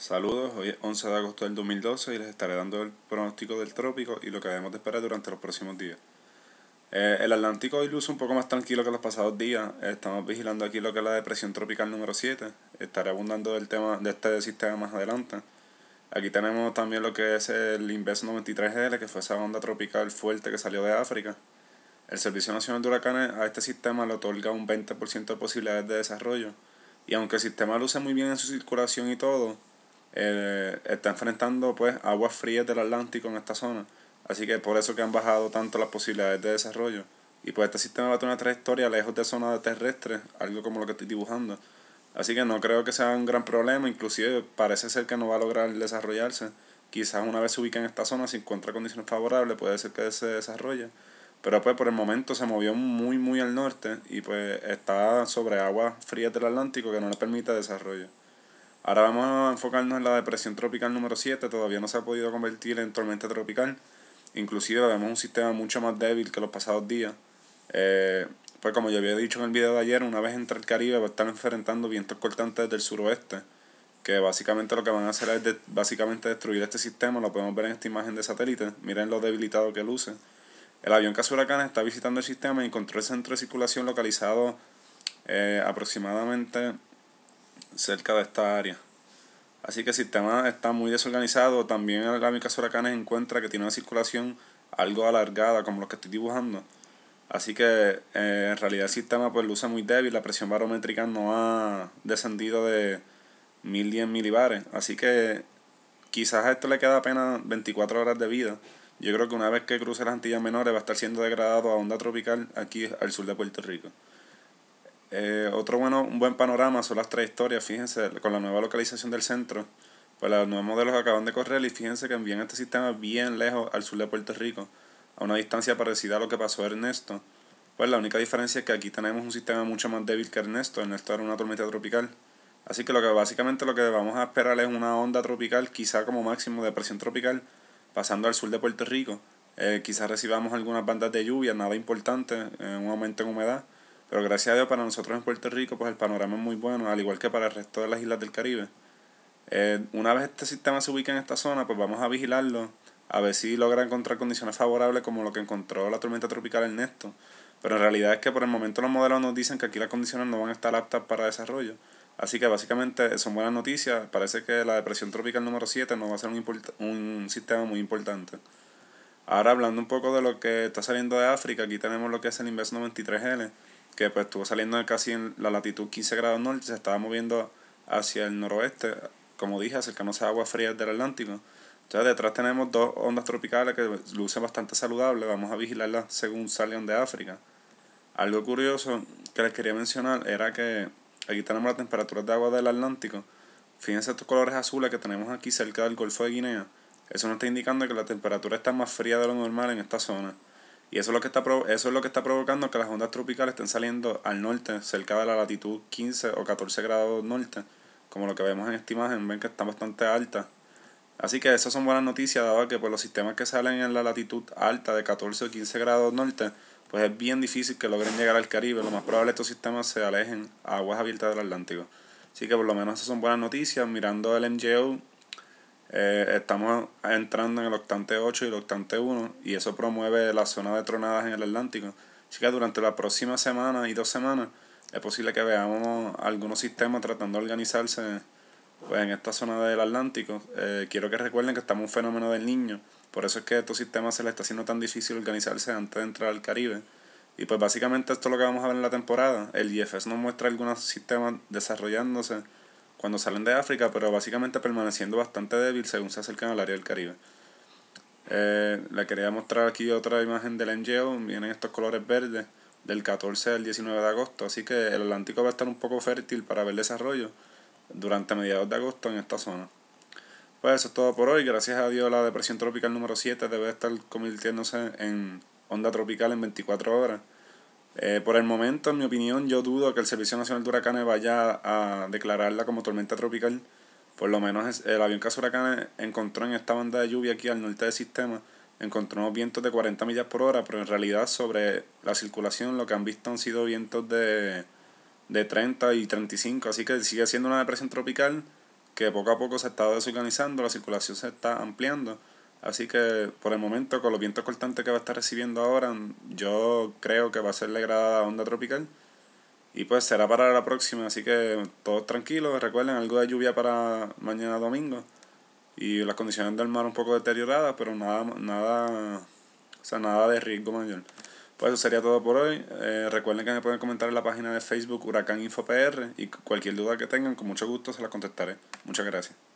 Saludos, hoy es 11 de agosto del 2012 y les estaré dando el pronóstico del trópico y lo que debemos de esperar durante los próximos días. Eh, el Atlántico hoy luce un poco más tranquilo que los pasados días. Estamos vigilando aquí lo que es la depresión tropical número 7. Estaré abundando del tema de este sistema más adelante. Aquí tenemos también lo que es el Inverso 93L, que fue esa onda tropical fuerte que salió de África. El Servicio Nacional de Huracanes a este sistema le otorga un 20% de posibilidades de desarrollo. Y aunque el sistema luce muy bien en su circulación y todo, eh, está enfrentando pues aguas frías del Atlántico en esta zona. Así que por eso que han bajado tanto las posibilidades de desarrollo. Y pues este sistema va a tener una trayectoria lejos de zonas terrestres, algo como lo que estoy dibujando. Así que no creo que sea un gran problema, inclusive parece ser que no va a lograr desarrollarse. Quizás una vez se ubica en esta zona, si encuentra condiciones favorables, puede ser que se desarrolle. Pero pues por el momento se movió muy muy al norte y pues está sobre aguas frías del Atlántico que no le permite desarrollo. Ahora vamos a enfocarnos en la depresión tropical número 7, todavía no se ha podido convertir en tormenta tropical. Inclusive vemos un sistema mucho más débil que los pasados días. Eh, pues como ya había dicho en el video de ayer, una vez entre el Caribe va a estar enfrentando vientos cortantes del suroeste, que básicamente lo que van a hacer es básicamente destruir este sistema, lo podemos ver en esta imagen de satélite, miren lo debilitado que luce. El avión Caso está visitando el sistema y encontró el centro de circulación localizado eh, aproximadamente cerca de esta área. Así que el sistema está muy desorganizado. También el de Huracanes encuentra que tiene una circulación algo alargada, como los que estoy dibujando. Así que eh, en realidad el sistema pues luce muy débil, la presión barométrica no ha descendido de 1010 milibares. Así que quizás a esto le queda apenas 24 horas de vida. Yo creo que una vez que cruce las Antillas Menores va a estar siendo degradado a onda tropical aquí al sur de Puerto Rico. Eh, otro bueno, un buen panorama son las trayectorias, fíjense, con la nueva localización del centro, pues los nuevos modelos acaban de correr y fíjense que envían este sistema bien lejos al sur de Puerto Rico, a una distancia parecida a lo que pasó Ernesto. Pues la única diferencia es que aquí tenemos un sistema mucho más débil que Ernesto, Ernesto era una tormenta tropical. Así que, lo que básicamente lo que vamos a esperar es una onda tropical, quizá como máximo de presión tropical, pasando al sur de Puerto Rico. Eh, quizás recibamos algunas bandas de lluvia, nada importante, eh, un aumento en humedad pero gracias a Dios para nosotros en Puerto Rico, pues el panorama es muy bueno, al igual que para el resto de las islas del Caribe. Eh, una vez este sistema se ubica en esta zona, pues vamos a vigilarlo, a ver si logra encontrar condiciones favorables como lo que encontró la tormenta tropical Ernesto. Pero en realidad es que por el momento los modelos nos dicen que aquí las condiciones no van a estar aptas para desarrollo. Así que básicamente son buenas noticias. Parece que la depresión tropical número 7 no va a ser un, sistema muy importante. Ahora hablando un poco de lo que está saliendo de África, aquí tenemos lo que es el invierno 93L que pues, estuvo saliendo casi en la latitud 15 grados norte, se estaba moviendo hacia el noroeste, como dije, acercándose a aguas frías del Atlántico. Entonces detrás tenemos dos ondas tropicales que lucen bastante saludables, vamos a vigilarlas según salgan de África. Algo curioso que les quería mencionar era que aquí tenemos las temperaturas de agua del Atlántico. Fíjense estos colores azules que tenemos aquí cerca del Golfo de Guinea. Eso nos está indicando que la temperatura está más fría de lo normal en esta zona. Y eso es lo que está, eso es lo que está provocando que las ondas tropicales estén saliendo al norte, cerca de la latitud 15 o 14 grados norte, como lo que vemos en esta imagen, ven que está bastante alta. Así que esas son buenas noticias, dado que por pues, los sistemas que salen en la latitud alta de 14 o 15 grados norte, pues es bien difícil que logren llegar al Caribe. Lo más probable es que estos sistemas se alejen a aguas abiertas del Atlántico. Así que por lo menos esas son buenas noticias. Mirando el MJO, eh, estamos entrando en el octante 8 y el octante 1 y eso promueve la zona de tronadas en el Atlántico. Así que durante la próxima semana y dos semanas es posible que veamos algunos sistemas tratando de organizarse pues, en esta zona del Atlántico. Eh, quiero que recuerden que estamos en un fenómeno del niño. Por eso es que a estos sistemas se les está haciendo tan difícil organizarse antes de entrar al Caribe. Y pues básicamente esto es lo que vamos a ver en la temporada. El IFS nos muestra algunos sistemas desarrollándose cuando salen de África, pero básicamente permaneciendo bastante débil según se acercan al área del Caribe. Eh, le quería mostrar aquí otra imagen del NGO, vienen estos colores verdes del 14 al 19 de agosto, así que el Atlántico va a estar un poco fértil para ver desarrollo durante mediados de agosto en esta zona. Pues eso es todo por hoy, gracias a Dios la depresión tropical número 7 debe estar convirtiéndose en onda tropical en 24 horas eh, por el momento, en mi opinión, yo dudo que el Servicio Nacional de Huracanes vaya a declararla como tormenta tropical. Por lo menos el avión caso Huracanes encontró en esta banda de lluvia aquí al norte del sistema, encontró unos vientos de 40 millas por hora, pero en realidad sobre la circulación lo que han visto han sido vientos de, de 30 y 35, así que sigue siendo una depresión tropical que poco a poco se está desorganizando, la circulación se está ampliando Así que por el momento, con los vientos cortantes que va a estar recibiendo ahora, yo creo que va a ser la grada onda tropical. Y pues será para la próxima, así que todos tranquilos, recuerden algo de lluvia para mañana domingo. Y las condiciones del mar un poco deterioradas, pero nada, nada, o sea, nada de riesgo mayor. Pues eso sería todo por hoy. Eh, recuerden que me pueden comentar en la página de Facebook Huracán Info PR y cualquier duda que tengan, con mucho gusto se las contestaré. Muchas gracias.